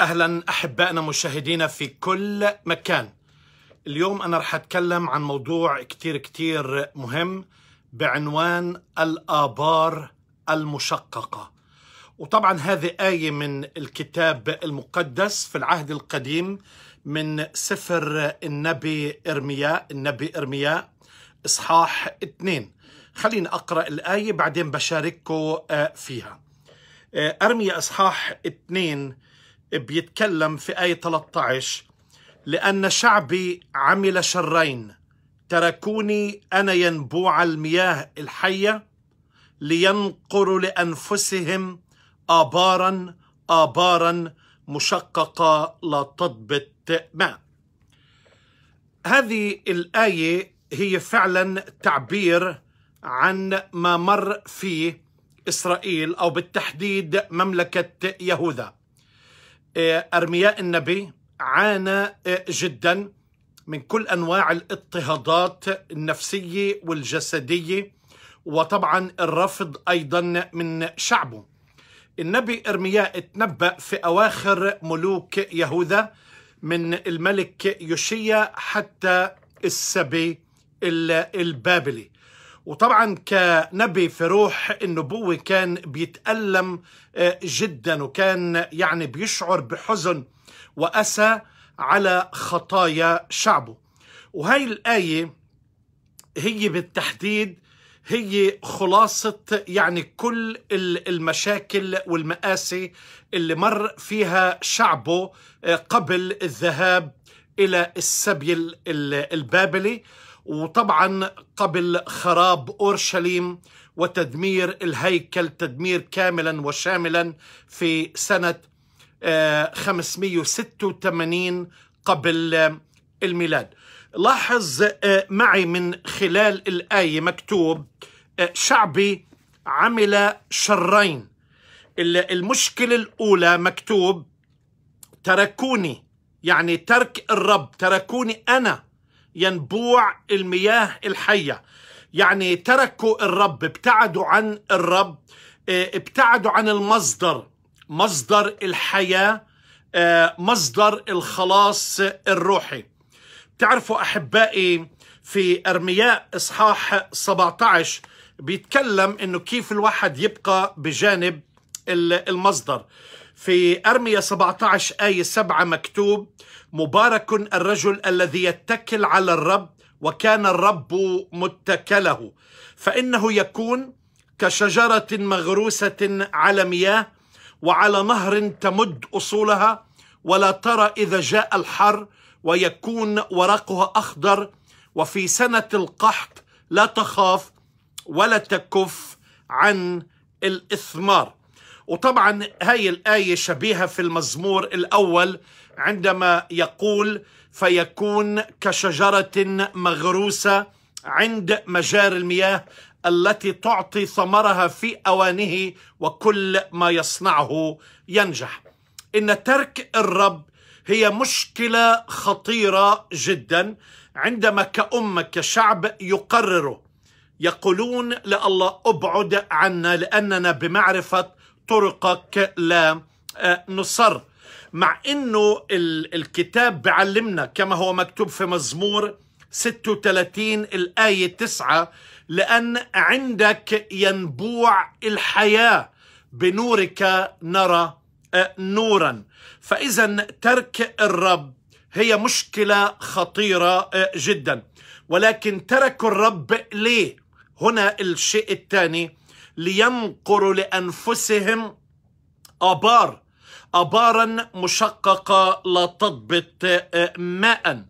اهلا احبائنا مشاهدينا في كل مكان اليوم انا رح اتكلم عن موضوع كتير كتير مهم بعنوان الابار المشققه وطبعا هذه ايه من الكتاب المقدس في العهد القديم من سفر النبي ارمياء النبي ارمياء اصحاح اثنين خليني اقرا الايه بعدين بشارككم آه، فيها آه، ارمياء اصحاح اثنين بيتكلم في آية 13 لأن شعبي عمل شرين تركوني أنا ينبوع المياه الحية لينقروا لأنفسهم آبارا آبارا مشققة لا تضبط ماء هذه الآية هي فعلا تعبير عن ما مر فيه إسرائيل أو بالتحديد مملكة يهوذا آه، ارمياء النبي عانى آه، جدا من كل انواع الاضطهادات النفسيه والجسديه وطبعا الرفض ايضا من شعبه. النبي ارمياء تنبأ في اواخر ملوك يهوذا من الملك يوشيا حتى السبي البابلي. وطبعا كنبي في روح النبوة كان بيتألم آه، جدا وكان يعني بيشعر بحزن وأسى على خطايا شعبه وهي الآية هي بالتحديد هي خلاصة يعني كل المشاكل والمآسي اللي مر فيها شعبه آه، قبل الذهاب إلى السبي البابلي وطبعا قبل خراب اورشليم وتدمير الهيكل تدمير كاملا وشاملا في سنه 586 آه، قبل آه، الميلاد لاحظ آه، معي من خلال الايه مكتوب شعبي عمل شرين المشكله الاولى مكتوب تركوني يعني ترك الرب تركوني انا ينبوع المياه الحية يعني تركوا الرب ابتعدوا عن الرب آه، ابتعدوا عن المصدر مصدر الحياة آه، مصدر الخلاص الروحي تعرفوا أحبائي في أرمياء إصحاح 17 بيتكلم أنه كيف الواحد يبقى بجانب المصدر في أرمية 17 آية 7 مكتوب مبارك الرجل الذي يتكل على الرب وكان الرب متكله فإنه يكون كشجرة مغروسة على مياه وعلى نهر تمد أصولها ولا ترى إذا جاء الحر ويكون ورقها أخضر وفي سنة القحط لا تخاف ولا تكف عن الإثمار وطبعا هاي الآية شبيهة في المزمور الأول عندما يقول فيكون كشجرة مغروسة عند مجار المياه التي تعطي ثمرها في أوانه وكل ما يصنعه ينجح إن ترك الرب هي مشكلة خطيرة جدا عندما كأمة كشعب يقرروا يقولون لله ابعد عنا لأننا بمعرفة طرقك لا آه، نصر مع انه الكتاب بعلمنا كما هو مكتوب في مزمور 36 الآية 9 لأن عندك ينبوع الحياة بنورك نرى آه، نورا فإذا ترك الرب هي مشكلة خطيرة آه، جدا ولكن تركوا الرب ليه هنا الشيء الثاني لينقروا لانفسهم ابار ابارا مشققه لا تضبط آه، ماء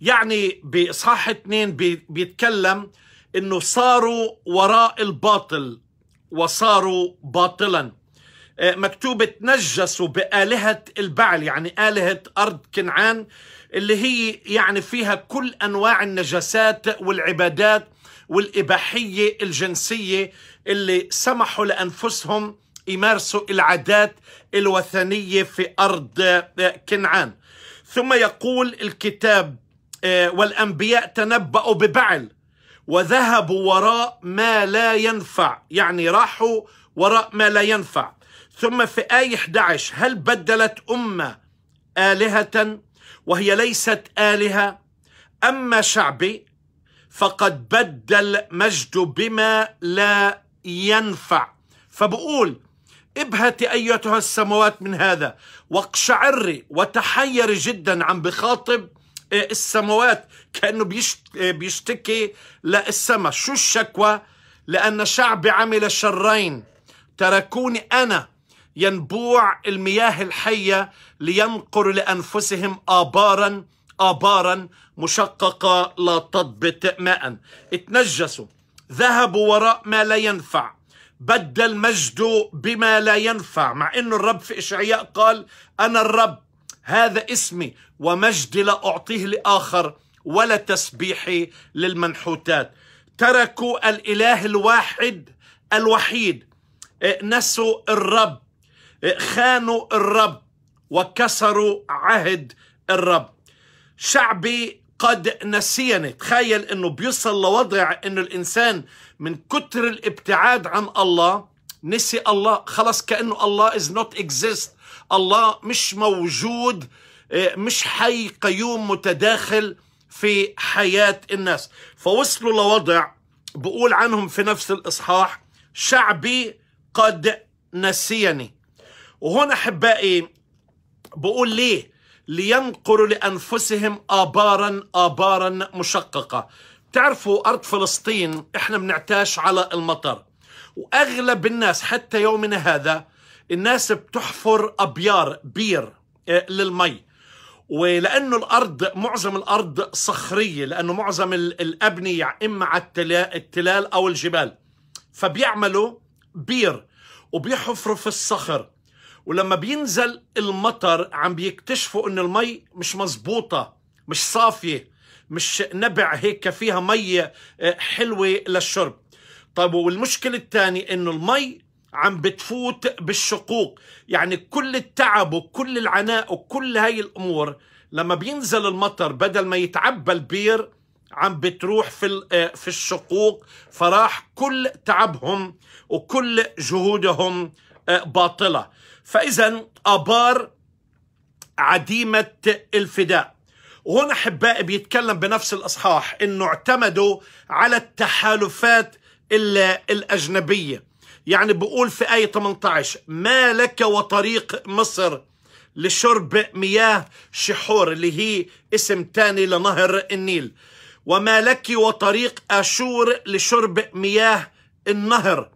يعني باصحاح اثنين بيتكلم انه صاروا وراء الباطل وصاروا باطلا آه، مكتوب تنجسوا بآلهة البعل يعني آلهة أرض كنعان اللي هي يعني فيها كل أنواع النجاسات والعبادات والإباحية الجنسية اللي سمحوا لأنفسهم يمارسوا العادات الوثنية في أرض آه، كنعان ثم يقول الكتاب آه، والأنبياء تنبأوا ببعل وذهبوا وراء ما لا ينفع يعني راحوا وراء ما لا ينفع ثم في آية 11 هل بدلت أمة آلهة وهي ليست آلهة أما شعبي فقد بدل مجد بما لا ينفع فبقول ابهتي أيتها السماوات من هذا واقشعري وتحيري جدا عم بخاطب آه، السماوات كأنه آه، بيشتكي للسماء شو الشكوى لأن شعبي عمل شرين تركوني أنا ينبوع المياه الحية لينقر لأنفسهم آبارا آبارا مشققة لا تضبط ماء اتنجسوا ذهبوا وراء ما لا ينفع بدل مجده بما لا ينفع مع انه الرب في إشعياء قال أنا الرب هذا اسمي ومجدي لا أعطيه لآخر ولا تسبيحي للمنحوتات تركوا الإله الواحد الوحيد نسوا الرب خانوا الرب وكسروا عهد الرب شعبي قد نسيني تخيل انه بيصل لوضع انه الانسان من كتر الابتعاد عن الله نسي الله خلص كانه الله از نوت اكزيست الله مش موجود آه، مش حي قيوم متداخل في حياة الناس فوصلوا لوضع بقول عنهم في نفس الإصحاح شعبي قد نسيني وهنا أحبائي بقول ليه لينقروا لأنفسهم آبارا آبارا مشققة تعرفوا أرض فلسطين إحنا بنعتاش على المطر وأغلب الناس حتى يومنا هذا الناس بتحفر أبيار بير آه، للمي ولانه الارض معظم الارض صخريه لانه معظم الابنيه اما على التلال او الجبال فبيعملوا بير وبيحفروا في الصخر ولما بينزل المطر عم بيكتشفوا ان المي مش مزبوطة مش صافية مش نبع هيك فيها مية آه، حلوة للشرب طيب والمشكلة الثانية انه المي عم بتفوت بالشقوق يعني كل التعب وكل العناء وكل هاي الامور لما بينزل المطر بدل ما يتعبى البير عم بتروح في آه، في الشقوق فراح كل تعبهم وكل جهودهم آه، باطله فإذا أبار عديمة الفداء وهنا أحبائي بيتكلم بنفس الأصحاح أنه اعتمدوا على التحالفات الأجنبية يعني بقول في آية 18 ما لك وطريق مصر لشرب مياه شحور اللي هي اسم تاني لنهر النيل وما لك وطريق أشور لشرب مياه النهر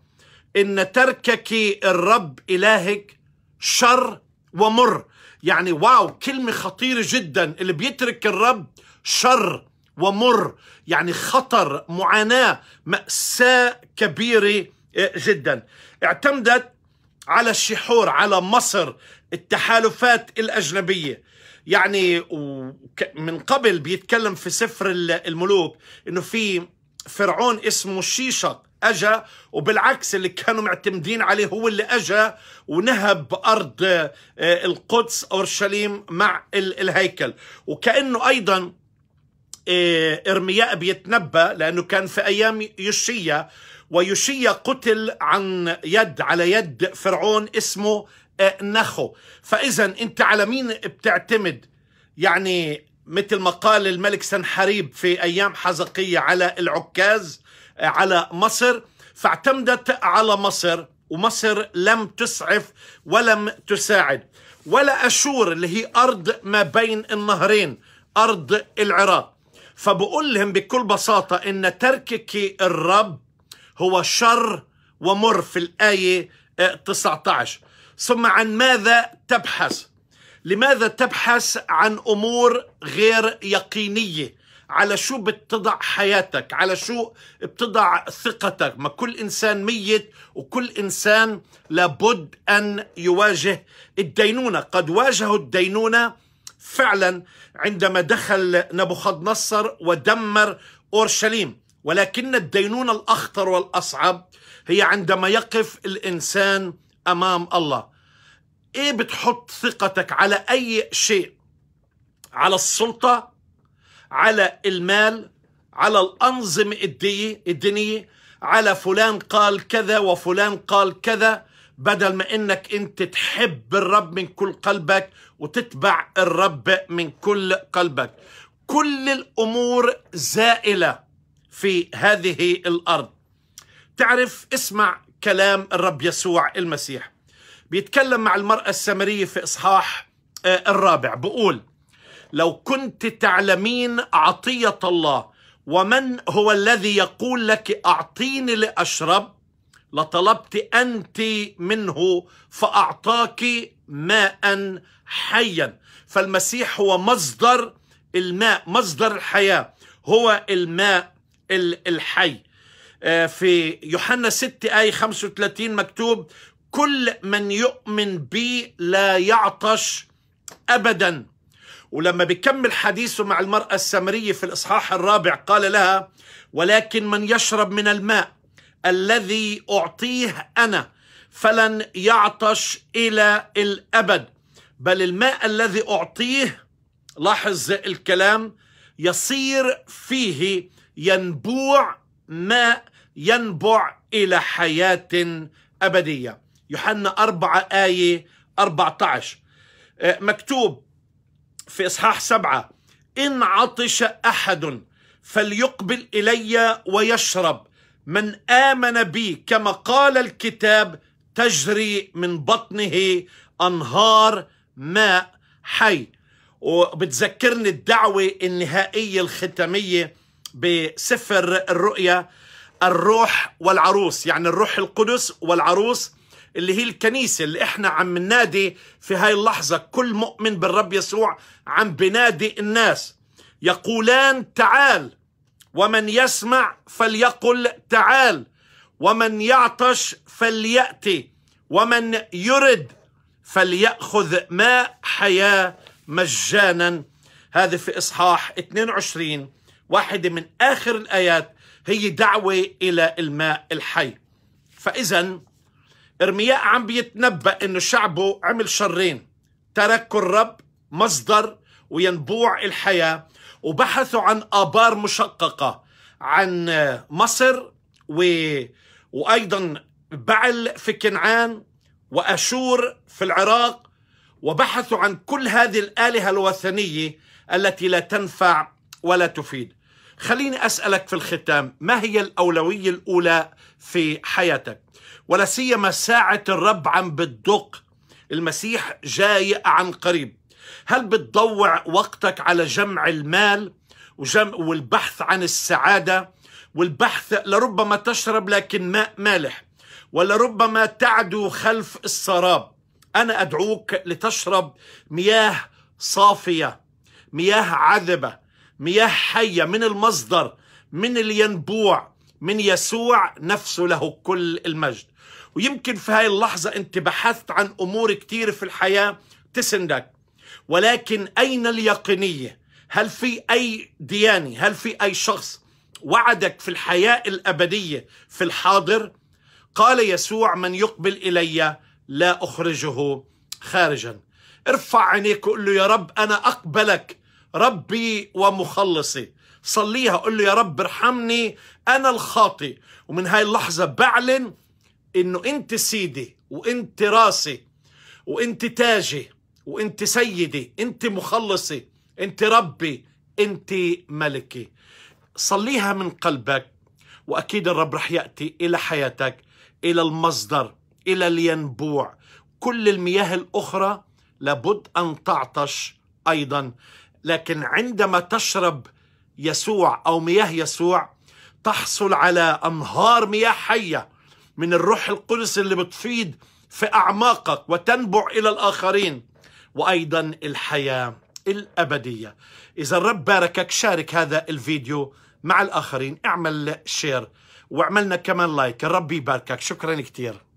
إن تركك الرب إلهك شر ومر يعني واو كلمة خطيرة جدا اللي بيترك الرب شر ومر يعني خطر معاناة مأساة كبيرة آه، جدا اعتمدت على الشحور على مصر التحالفات الأجنبية يعني من قبل بيتكلم في سفر الملوك انه في فرعون اسمه شيشق اجا وبالعكس اللي كانوا معتمدين عليه هو اللي اجا ونهب ارض آه، القدس اورشليم مع الهيكل وكانه ايضا آه، ارمياء بيتنبا لانه كان في ايام يشيا ويشيا قتل عن يد على يد فرعون اسمه آه، نخو فاذا انت على مين بتعتمد يعني مثل ما قال الملك سنحريب في ايام حزقيه على العكاز على مصر فاعتمدت على مصر ومصر لم تسعف ولم تساعد ولا أشور اللي هي أرض ما بين النهرين أرض العراق فبقول لهم بكل بساطة إن تركك الرب هو شر ومر في الآية 19 آه، ثم عن ماذا تبحث لماذا تبحث عن أمور غير يقينية على شو بتضع حياتك على شو بتضع ثقتك ما كل إنسان ميت وكل إنسان لابد أن يواجه الدينونة قد واجهوا الدينونة فعلا عندما دخل نبوخذ نصر ودمر أورشليم ولكن الدينونة الأخطر والأصعب هي عندما يقف الإنسان أمام الله إيه بتحط ثقتك على أي شيء على السلطة على المال على الأنظمة الدينية على فلان قال كذا وفلان قال كذا بدل ما انك انت تحب الرب من كل قلبك وتتبع الرب من كل قلبك كل الامور زائله في هذه الارض تعرف اسمع كلام الرب يسوع المسيح بيتكلم مع المراه السامريه في اصحاح آه، الرابع بقول لو كنت تعلمين عطية الله ومن هو الذي يقول لك أعطيني لأشرب لطلبت أنت منه فأعطاك ماء حيا فالمسيح هو مصدر الماء مصدر الحياة هو الماء الحي آه، في يوحنا 6 آية 35 مكتوب كل من يؤمن بي لا يعطش أبدا ولما بيكمل حديثه مع المرأة السمرية في الإصحاح الرابع قال لها ولكن من يشرب من الماء الذي أعطيه أنا فلن يعطش إلى الأبد بل الماء الذي أعطيه لاحظ الكلام يصير فيه ينبوع ماء ينبع إلى حياة أبدية يوحنا 4 آية 14 آه، مكتوب في إصحاح سبعة إن عطش أحد فليقبل إلي ويشرب من آمن بي كما قال الكتاب تجري من بطنه أنهار ماء حي وبتذكرني الدعوة النهائية الختامية بسفر الرؤيا الروح والعروس يعني الروح القدس والعروس اللي هي الكنيسة اللي احنا عم ننادي في هاي اللحظة كل مؤمن بالرب يسوع عم بنادي الناس يقولان تعال ومن يسمع فليقل تعال ومن يعطش فليأتي ومن يرد فليأخذ ماء حياة مجانا هذا في إصحاح 22 واحدة من آخر الآيات هي دعوة إلى الماء الحي فإذا ارمياء عم بيتنبأ انه شعبه عمل شرين تركوا الرب مصدر وينبوع الحياة وبحثوا عن آبار مشققة عن مصر و... وأيضا بعل في كنعان وأشور في العراق وبحثوا عن كل هذه الآلهة الوثنية التي لا تنفع ولا تفيد خليني اسالك في الختام ما هي الاولويه الاولى في حياتك ولا سيما ساعه الرب عم بتدق المسيح جاي عن قريب هل بتضوع وقتك على جمع المال وجمع والبحث عن السعاده والبحث لربما تشرب لكن ماء مالح ولربما تعدو خلف السراب انا ادعوك لتشرب مياه صافيه مياه عذبه مياه حية من المصدر من الينبوع من يسوع نفسه له كل المجد ويمكن في هاي اللحظة أنت بحثت عن أمور كتير في الحياة تسندك ولكن أين اليقينية هل في أي دياني هل في أي شخص وعدك في الحياة الأبدية في الحاضر قال يسوع من يقبل إلي لا أخرجه خارجا ارفع عينيك وقل له يا رب أنا أقبلك ربي ومخلصي صليها قل له يا رب ارحمني انا الخاطئ ومن هاي اللحظه بعلن انه انت سيدي وانت راسي وانت تاجي وانت سيدي انت مخلصي انت ربي انت ملكي صليها من قلبك واكيد الرب رح ياتي الى حياتك الى المصدر الى الينبوع كل المياه الاخرى لابد ان تعطش ايضا لكن عندما تشرب يسوع او مياه يسوع تحصل على انهار مياه حيه من الروح القدس اللي بتفيض في اعماقك وتنبع الى الاخرين وايضا الحياه الابديه اذا الرب باركك شارك هذا الفيديو مع الاخرين اعمل شير وعملنا كمان لايك الرب يباركك شكرا كثير